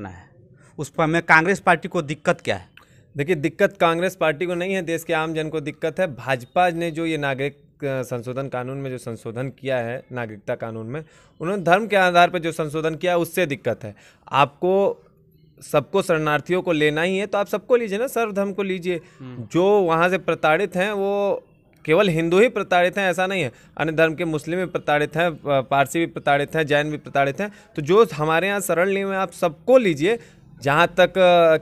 बना है उस पर हमें कांग्रेस पार्टी को दिक्कत क्या है देखिए दिक्कत कांग्रेस पार्टी को नहीं है देश के आम जन को दिक्कत है भाजपा ने जो ये नागरिक संशोधन कानून में जो संशोधन किया है नागरिकता कानून में उन्होंने धर्म के आधार पर जो संशोधन किया है उससे दिक्कत है आपको सबको शरणार्थियों को लेना ही है तो आप सबको लीजिए ना सर्वधर्म को लीजिए हम्म। जो वहाँ से प्रताड़ित हैं वो केवल हिंदू ही प्रताड़ित हैं ऐसा नहीं है अन्य धर्म के मुस्लिम भी प्रताड़ित हैं पारसी भी प्रताड़ित हैं जैन भी प्रताड़ित हैं तो जो हमारे यहाँ सरल नियम है आप सबको लीजिए जहाँ तक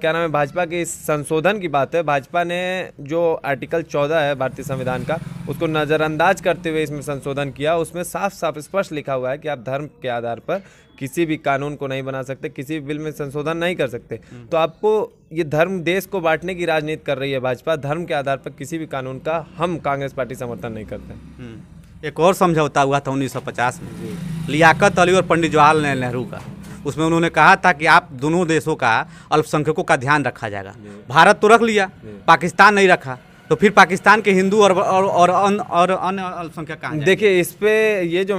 क्या नाम है भाजपा के संशोधन की बात है भाजपा ने जो आर्टिकल 14 है भारतीय संविधान का उसको नज़रअंदाज करते हुए इसमें संशोधन किया उसमें साफ साफ स्पष्ट लिखा हुआ है कि आप धर्म के आधार पर किसी भी कानून को नहीं बना सकते किसी भी बिल में संशोधन नहीं कर सकते हम्म। तो आपको ये धर्म देश को बांटने की राजनीति कर रही है भाजपा धर्म के आधार पर किसी भी कानून का हम कांग्रेस पार्टी समर्थन नहीं करते हम्म। एक और समझौता हुआ था उन्नीस में लियाकत अली और पंडित जवाहरलाल नेहरू का उसमें उन्होंने कहा था कि आप दोनों देशों का अल्पसंख्यकों का ध्यान रखा जाएगा भारत तो रख लिया पाकिस्तान नहीं रखा तो फिर पाकिस्तान के हिंदू और और और अन, और अन्य अल्पसंख्यक कहाँ देखिए इस पे ये जो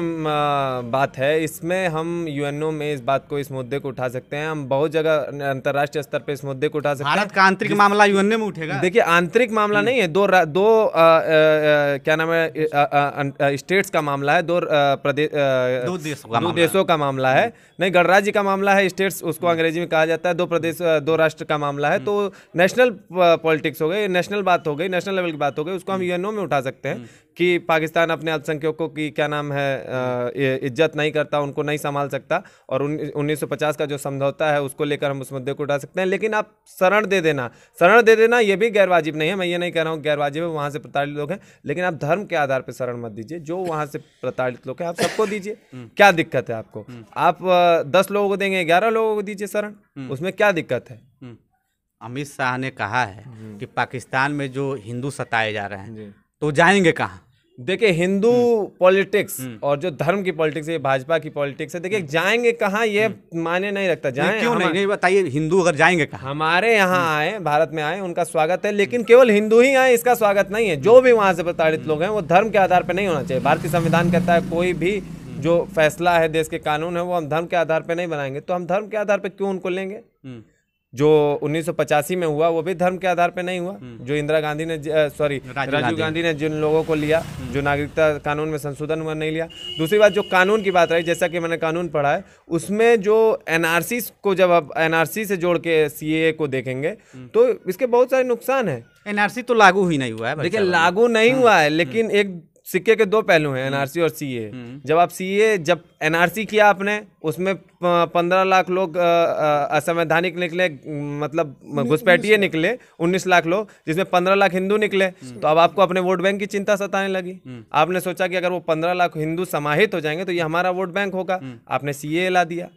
बात है इसमें हम यूएनओ में इस बात को इस मुद्दे को उठा सकते हैं हम बहुत जगह अंतर्राष्ट्रीय स्तर पे इस मुद्दे को उठा सकते हैं भारत का आंतरिक मामला यूएनओ में उठेगा देखिए आंतरिक मामला हम्म। नहीं है दो दो क्या नाम है अं, स्टेट्स का मामला है दो प्रदेश देशों का दो देशों का मामला है हम्म। नहीं गणराज्य का मामला है स्टेट्स उसको हम्म। अंग्रेजी में कहा जाता है दो प्रदेश दो राष्ट्र का मामला है तो नेशनल पॉलिटिक्स हो गई नेशनल बात हो गई इंटरनेशनल लेवल की बात हो गई उसको हम यूएनओ हम्म। में उठा सकते हैं हम्म। कि पाकिस्तान अपने अल्पसंख्यकों की क्या नाम है इज्जत नहीं करता उनको नहीं संभाल सकता और उन्नीस का जो समझौता है उसको लेकर हम उस मुद्दे को उठा सकते हैं लेकिन आप शरण दे देना शरण दे देना ये भी गैर वाजिब नहीं है मैं ये नहीं कह रहा हूँ गैर वाजिब है वहाँ से प्रताड़ित लोग हैं लेकिन आप धर्म के आधार पर शरण मत दीजिए जो वहाँ से प्रताड़ित लोग हैं आप सबको दीजिए हम्म। क्या दिक्कत है आपको आप दस लोगों को देंगे ग्यारह लोगों को दीजिए शरण उसमें क्या दिक्कत है अमित शाह ने कहा है कि पाकिस्तान में जो हिंदू सताए जा रहे हैं तो जाएंगे कहाँ देखिए हिंदू हम्म। पॉलिटिक्स हम्म। और जो धर्म की पॉलिटिक्स है भाजपा की पॉलिटिक्स है देखिए हम्म। जाएंगे कहाँ ये माने नहीं रखता जाए क्यों नहीं नहीं बताइए हिंदू अगर जाएंगे कहाँ हमारे यहाँ आए भारत में आए उनका स्वागत है लेकिन केवल हिंदू ही आए इसका स्वागत नहीं है जो भी वहाँ से प्रताड़ित लोग हैं वो धर्म के आधार पर नहीं होना चाहिए भारतीय संविधान कहता है कोई भी जो फैसला है देश के कानून है वो हम धर्म के आधार पर नहीं बनाएंगे तो हम धर्म के आधार पर क्यों उनको लेंगे जो उन्नीस में हुआ वो भी धर्म के आधार पे नहीं हुआ हम्म। जो इंदिरा गांधी ने सॉरी राजीव गांधी ने जिन लोगों को लिया हम्म। जो नागरिकता कानून में संशोधन हुआ नहीं लिया दूसरी बात जो कानून की बात रही जैसा कि मैंने कानून पढ़ा है उसमें जो एनआरसी को जब आप एनआरसी से जोड़ के सी को देखेंगे हम्म। तो इसके बहुत सारे नुकसान है एनआरसी तो लागू ही नहीं हुआ है देखिए लागू नहीं हुआ है लेकिन एक सिक्के के दो पहलू हैं एनआरसी हम्म। और सीए हम्म। जब आप सीए जब एनआरसी किया आपने उसमें पंद्रह लाख लोग असंवैधानिक निकले मतलब घुसपैठिए निकले उन्नीस लाख लोग जिसमें पंद्रह लाख हिंदू निकले हम्म। तो अब आपको अपने वोट बैंक की चिंता सताने लगी आपने सोचा कि अगर वो पंद्रह लाख हिंदू समाहित हो जाएंगे तो ये हमारा वोट बैंक होगा आपने सीए ला दिया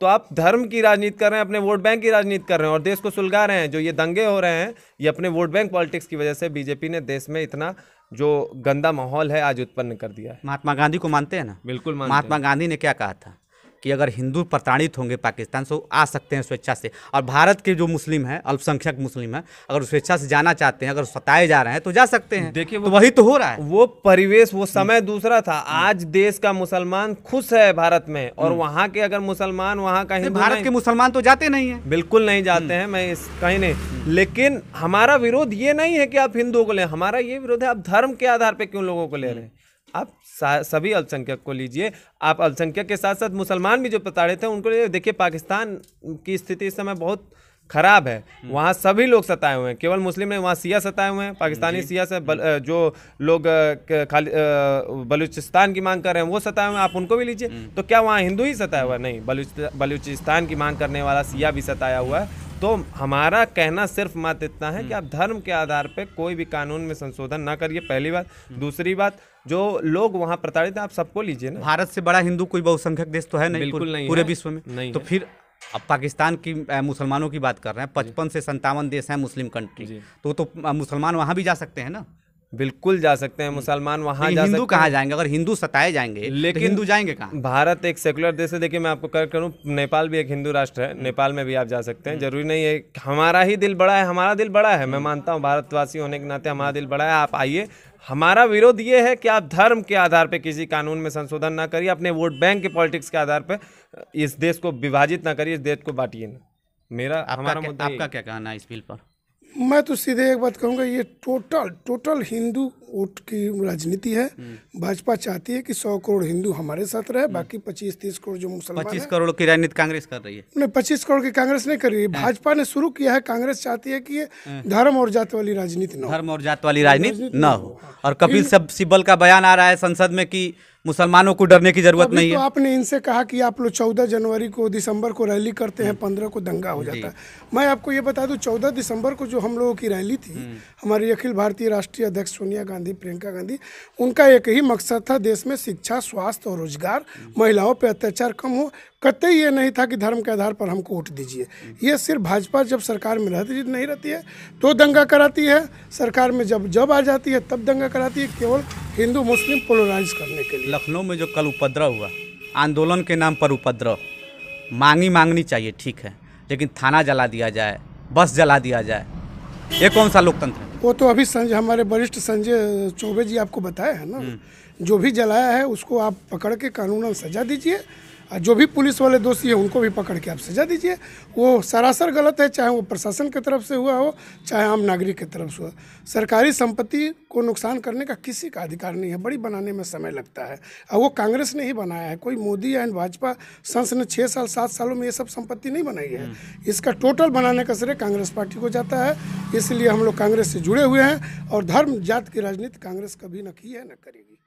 तो आप धर्म की राजनीति कर रहे हैं अपने वोट बैंक की राजनीति कर रहे हैं और देश को सुलगा रहे हैं जो ये दंगे हो रहे हैं ये अपने वोट बैंक पॉलिटिक्स की वजह से बीजेपी ने देश में इतना जो गंदा माहौल है आज उत्पन्न कर दिया है महात्मा गांधी को मानते हैं ना बिल्कुल महात्मा गांधी ने क्या कहा था कि अगर हिंदू प्रताड़ित होंगे पाकिस्तान से आ सकते हैं स्वेच्छा से और भारत के जो मुस्लिम हैं अल्पसंख्यक मुस्लिम हैं अगर स्वेच्छा से जाना चाहते हैं अगर सताए जा रहे हैं तो जा सकते हैं देखिए तो वही तो हो रहा है वो परिवेश वो समय हम्म। दूसरा था आज देश का मुसलमान खुश है भारत में और हम्म। वहाँ के अगर मुसलमान वहाँ का भारत के मुसलमान तो जाते नहीं है बिल्कुल नहीं जाते हम्म। हैं मैं इस कहीं नहीं लेकिन हमारा विरोध ये नहीं है कि आप हिंदुओं को लें हमारा ये विरोध है आप धर्म के आधार पर क्यों लोगों को ले रहे हैं आप सभी अल्पसंख्यक को लीजिए आप अल्पसंख्यक के साथ साथ मुसलमान भी जो प्रताड़ित हैं उनको देखिए पाकिस्तान की स्थिति इस समय बहुत खराब है हम्म। वहाँ सभी लोग सताए हुए हैं केवल मुस्लिम नहीं वहाँ सिया सताए हुए हैं पाकिस्तानी सिया से बल, जो लोग खाली बलूचिस्तान की मांग कर रहे हैं वो सताए हुए हैं आप उनको भी लीजिए हम्म। तो क्या वहाँ हिंदू ही सताया हुआ है नहीं बलूचिस्तान की मांग करने वाला सिया भी सताया हुआ है तो हमारा कहना सिर्फ मात इतना है कि आप धर्म के आधार पर कोई भी कानून में संशोधन ना करिए पहली बात दूसरी बात जो लोग वहाँ प्रताड़ित हैं आप सबको लीजिए ना भारत से बड़ा हिंदू कोई बहुसंख्यक देश तो है नहीं बिल्कुल नहीं पूरे विश्व में नहीं तो फिर अब पाकिस्तान की मुसलमानों की बात कर रहे हैं पचपन से संतावन देश हैं मुस्लिम कंट्री तो तो मुसलमान वहाँ भी जा सकते हैं ना बिल्कुल जा सकते हैं मुसलमान वहाँ जा हिंदू कहाँ जाएंगे अगर हिंदू सताए जाएंगे तो लेकिन तो हिंदू जाएंगे कहाँ भारत एक सेकुलर देश है देखिए मैं आपको कर करूँ नेपाल भी एक हिंदू राष्ट्र है नेपाल में भी आप जा सकते हैं हम्म। जरूरी नहीं है हमारा ही दिल बड़ा है हमारा दिल बड़ा है मैं मानता हूँ भारतवासी होने के नाते हमारा दिल बड़ा है आप आइए हमारा विरोध ये है कि आप धर्म के आधार पर किसी कानून में संशोधन ना करिए अपने वोट बैंक के पॉलिटिक्स के आधार पर इस देश को विभाजित ना करिए इस देश को बांटिए ना मेरा हमारा मुद्दा आपका क्या कहना है इस बिल पर मैं तो सीधे एक बात कहूँगा ये टोटल टोटल हिंदू वोट की राजनीति है हम्म। भाजपा चाहती है कि सौ करोड़ हिंदू हमारे साथ रहे बाकी हम्म। पच्चीस तीस करोड़ जो मुसलमान पच्चीस करोड़ की राजनीति कांग्रेस कर रही है नहीं पच्चीस करोड़ की कांग्रेस नहीं कर रही है हाँ। भाजपा ने शुरू किया है कांग्रेस चाहती है कि ये हाँ। धर्म और जात वाली राजनीति न धर्म और जात वाली राजनीति न हो और कपिल सिब्बल का बयान आ रहा है संसद में की मुसलमानों को डरने की जरूरत तो नहीं है तो आपने इनसे कहा कि आप लोग चौदह जनवरी को दिसंबर को रैली करते हैं हम्म। पंद्रह को दंगा हो जाता है मैं आपको ये बता दूं चौदह दिसंबर को जो हम लोगों की रैली थी हम्म। हमारी अखिल भारतीय राष्ट्रीय अध्यक्ष सोनिया गांधी प्रियंका गांधी उनका एक ही मकसद था देश में शिक्षा स्वास्थ्य और रोजगार हम्म। महिलाओं पर अत्याचार कम हो कतई ये नहीं था कि धर्म के आधार पर हमको वोट दीजिए ये सिर्फ भाजपा जब सरकार में रहती नहीं रहती है तो दंगा कराती है सरकार में जब जब आ जाती है तब दंगा कराती है केवल हिंदू मुस्लिम पोलराइज करने के लिए लखनऊ में जो कल उपद्रव हुआ आंदोलन के नाम पर उपद्रव मांगी मांगनी चाहिए ठीक है लेकिन थाना जला दिया जाए बस जला दिया जाए ये कौन सा लोकतंत्र है वो तो अभी संजय हमारे वरिष्ठ संजय चौबे जी आपको बताए हैं ना हम्म। जो भी जलाया है उसको आप पकड़ के कानून सजा दीजिए जो भी पुलिस वाले दोषी है उनको भी पकड़ के आप सजा दीजिए वो सरासर गलत है चाहे वो प्रशासन की तरफ से हुआ हो चाहे आम नागरिक की तरफ से हुआ सरकारी संपत्ति को नुकसान करने का किसी का अधिकार नहीं है बड़ी बनाने में समय लगता है और वो कांग्रेस ने ही बनाया है कोई मोदी एंड भाजपा संस ने छः साल सात सालों में ये सब संपत्ति नहीं बनाई है हम्म। इसका टोटल बनाने का श्रेय कांग्रेस पार्टी को जाता है इसलिए हम लोग कांग्रेस से जुड़े हुए हैं और धर्म जात की राजनीति कांग्रेस कभी न की है न करेगी